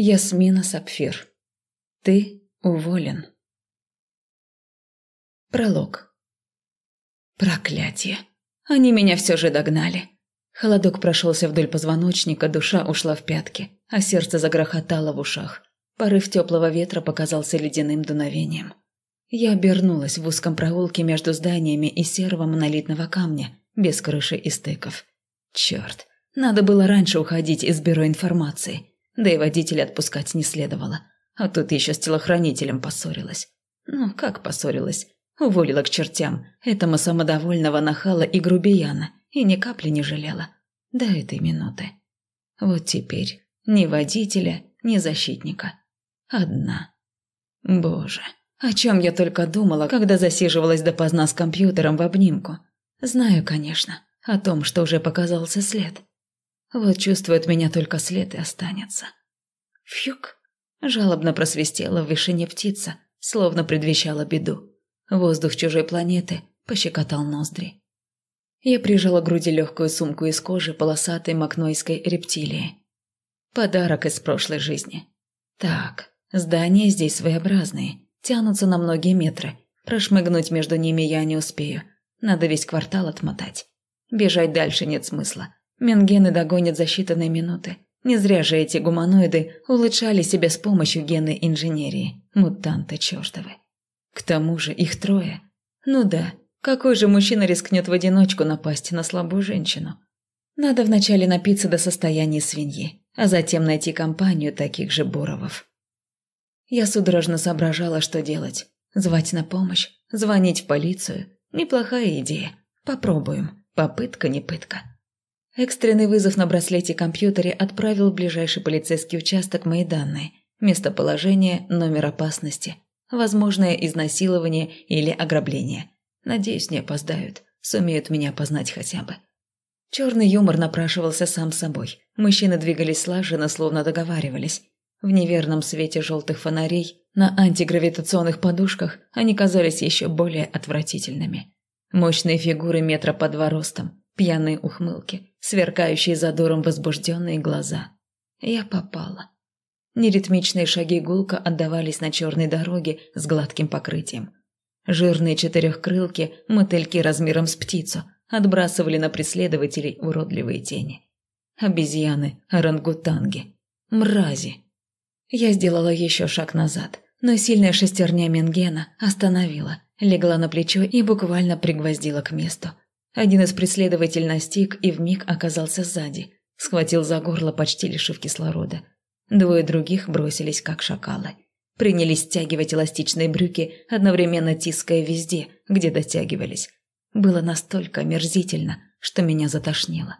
Ясмина Сапфир. Ты уволен. Пролог. Проклятие. Они меня все же догнали. Холодок прошелся вдоль позвоночника, душа ушла в пятки, а сердце загрохотало в ушах. Порыв теплого ветра показался ледяным дуновением. Я обернулась в узком проулке между зданиями и серого монолитного камня, без крыши и стыков. Черт, надо было раньше уходить из бюро информации да и водителя отпускать не следовало. А тут еще с телохранителем поссорилась. Ну, как поссорилась? Уволила к чертям этому самодовольного нахала и грубияна, и ни капли не жалела. До этой минуты. Вот теперь ни водителя, ни защитника. Одна. Боже, о чем я только думала, когда засиживалась допоздна с компьютером в обнимку. Знаю, конечно, о том, что уже показался след. Вот чувство меня только след и останется. Фьюк! Жалобно просвистела в вышине птица, словно предвещала беду. Воздух чужой планеты пощекотал ноздри. Я прижала к груди легкую сумку из кожи полосатой макнойской рептилии. Подарок из прошлой жизни. Так, здания здесь своеобразные, тянутся на многие метры. Прошмыгнуть между ними я не успею. Надо весь квартал отмотать. Бежать дальше нет смысла. Менгены догонят за считанные минуты. Не зря же эти гуманоиды улучшали себя с помощью генной инженерии. Мутанты чертовы. К тому же их трое. Ну да, какой же мужчина рискнет в одиночку напасть на слабую женщину? Надо вначале напиться до состояния свиньи, а затем найти компанию таких же буровов. Я судорожно соображала, что делать. Звать на помощь, звонить в полицию. Неплохая идея. Попробуем. Попытка не пытка. Экстренный вызов на браслете компьютере отправил в ближайший полицейский участок мои данные. Местоположение, номер опасности, возможное изнасилование или ограбление. Надеюсь, не опоздают, сумеют меня познать хотя бы. Черный юмор напрашивался сам собой. Мужчины двигались слаженно, словно договаривались. В неверном свете желтых фонарей на антигравитационных подушках они казались еще более отвратительными. Мощные фигуры метра по два ростом, пьяные ухмылки, сверкающие задором возбужденные глаза. Я попала. Неритмичные шаги гулка отдавались на черной дороге с гладким покрытием. Жирные четырехкрылки, мотыльки размером с птицу, отбрасывали на преследователей уродливые тени. Обезьяны, орангутанги, мрази. Я сделала еще шаг назад, но сильная шестерня Менгена остановила, легла на плечо и буквально пригвоздила к месту, один из преследователей настиг и вмиг оказался сзади. Схватил за горло, почти лишив кислорода. Двое других бросились, как шакалы. Принялись стягивать эластичные брюки, одновременно тиская везде, где дотягивались. Было настолько мерзительно, что меня затошнило.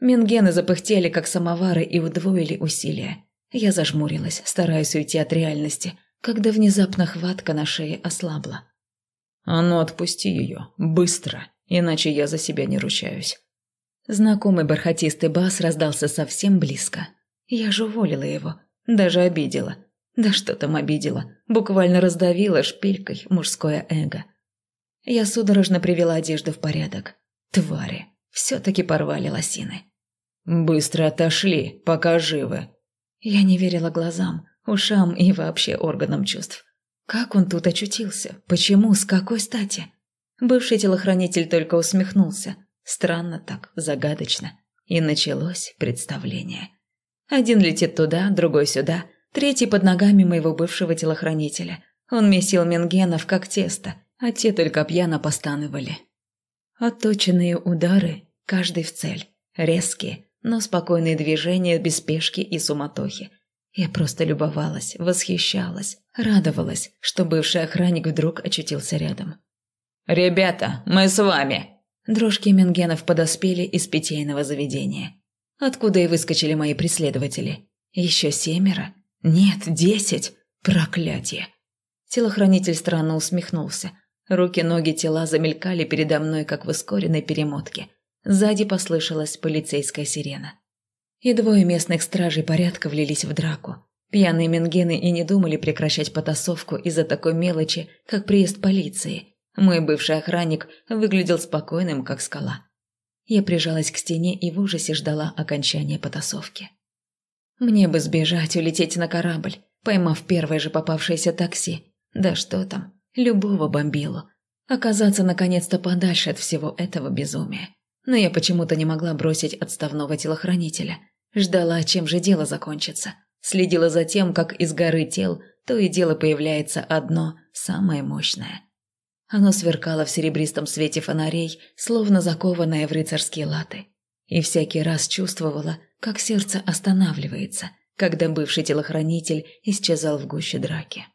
Менгены запыхтели, как самовары, и удвоили усилия. Я зажмурилась, стараясь уйти от реальности, когда внезапно хватка на шее ослабла. «А ну, отпусти ее! Быстро!» иначе я за себя не ручаюсь. Знакомый бархатистый бас раздался совсем близко. Я же уволила его, даже обидела. Да что там обидела, буквально раздавила шпилькой мужское эго. Я судорожно привела одежду в порядок. Твари, все-таки порвали лосины. «Быстро отошли, пока живы». Я не верила глазам, ушам и вообще органам чувств. Как он тут очутился? Почему? С какой стати? Бывший телохранитель только усмехнулся. Странно так, загадочно. И началось представление. Один летит туда, другой сюда, третий под ногами моего бывшего телохранителя. Он месил Менгенов как тесто, а те только пьяно постанывали. Отточенные удары, каждый в цель. Резкие, но спокойные движения без спешки и суматохи. Я просто любовалась, восхищалась, радовалась, что бывший охранник вдруг очутился рядом. «Ребята, мы с вами!» Дружки Менгенов подоспели из питейного заведения. Откуда и выскочили мои преследователи. Еще семеро? Нет, десять! Проклятие! Телохранитель странно усмехнулся. Руки, ноги, тела замелькали передо мной, как в ускоренной перемотке. Сзади послышалась полицейская сирена. И двое местных стражей порядка влились в драку. Пьяные менгены и не думали прекращать потасовку из-за такой мелочи, как приезд полиции – мой бывший охранник выглядел спокойным, как скала. Я прижалась к стене и в ужасе ждала окончания потасовки. Мне бы сбежать, улететь на корабль, поймав первое же попавшееся такси. Да что там, любого бомбилу. Оказаться наконец-то подальше от всего этого безумия. Но я почему-то не могла бросить отставного телохранителя. Ждала, чем же дело закончится. Следила за тем, как из горы тел то и дело появляется одно, самое мощное – оно сверкало в серебристом свете фонарей, словно закованное в рыцарские латы. И всякий раз чувствовала, как сердце останавливается, когда бывший телохранитель исчезал в гуще драки.